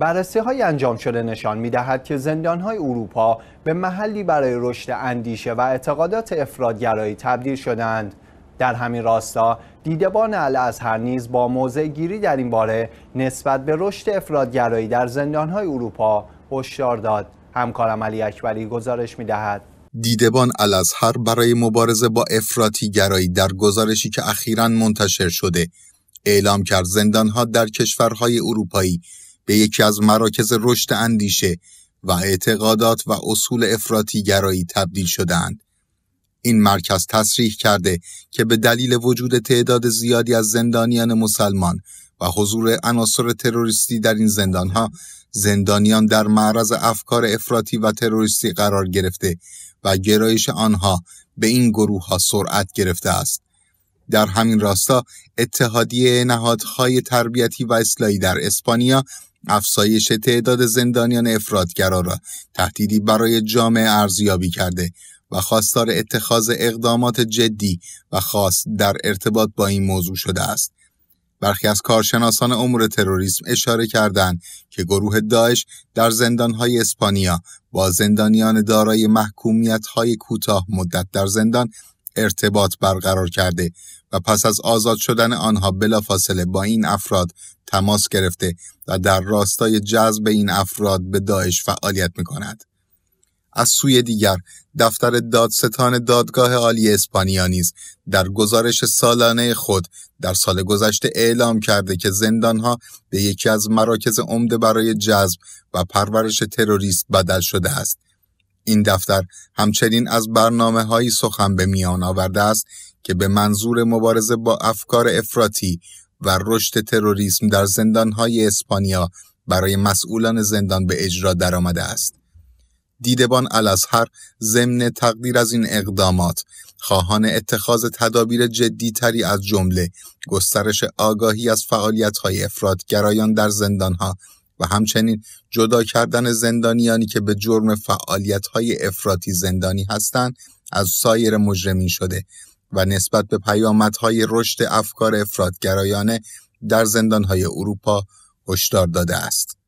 بررسی های انجام شده نشان می دهد که زندان های اروپا به محلی برای رشد اندیشه و اعتقادات افرادگرایی تبدیل شدند. در همین راستا دیدبان الازهر نیز با موضع گیری در این باره نسبت به رشد افرادگرایی در زندان های اروپا هشدار داد همکارم علی اکبری گزارش می دهد. دیدبان الازهر برای مبارزه با افراطی گرایی در گزارشی که اخیرا منتشر شده اعلام کرد زندانها در کشورهای اروپایی به یکی از مراکز رشد اندیشه و اعتقادات و اصول گرایی تبدیل شدند. این مرکز تصریح کرده که به دلیل وجود تعداد زیادی از زندانیان مسلمان و حضور عناصر تروریستی در این زندانها زندانیان در معرض افکار افراطی و تروریستی قرار گرفته و گرایش آنها به این گروه ها سرعت گرفته است. در همین راستا اتحادیه نهادهای تربیتی و اصلاحی در اسپانیا افزایش تعداد زندانیان افرادگرا را تهدیدی برای جامعه ارزیابی کرده و خواستار اتخاذ اقدامات جدی و خاص در ارتباط با این موضوع شده است. برخی از کارشناسان امور تروریسم اشاره کردند که گروه داعش در زندانهای اسپانیا با زندانیان دارای محکومیت‌های کوتاه مدت در زندان ارتباط برقرار کرده و پس از آزاد شدن آنها بلافاصله با این افراد تماس گرفته و در راستای جذب این افراد به داعش فعالیت می کند. از سوی دیگر دفتر دادستان دادگاه عالی اسپانیا نیز در گزارش سالانه خود در سال گذشته اعلام کرده که زندانها به یکی از مراکز عمده برای جذب و پرورش تروریست بدل شده است این دفتر همچنین از برنامه هایی سخن به میان آورده است که به منظور مبارزه با افکار افراطی و رشد تروریسم در های اسپانیا برای مسئولان زندان به اجرا درآمده است. دیدبان الازهر ضمن تقدیر از این اقدامات خواهان اتخاذ تدابیر تری از جمله گسترش آگاهی از فعالیت‌های گرایان در زندانها و همچنین جدا کردن زندانیانی که به جرم فعالیت‌های افراطی زندانی هستند از سایر مجرمین شده و نسبت به پیامدهای رشد افکار افرادگرایانه در زندانهای اروپا هشدار داده است.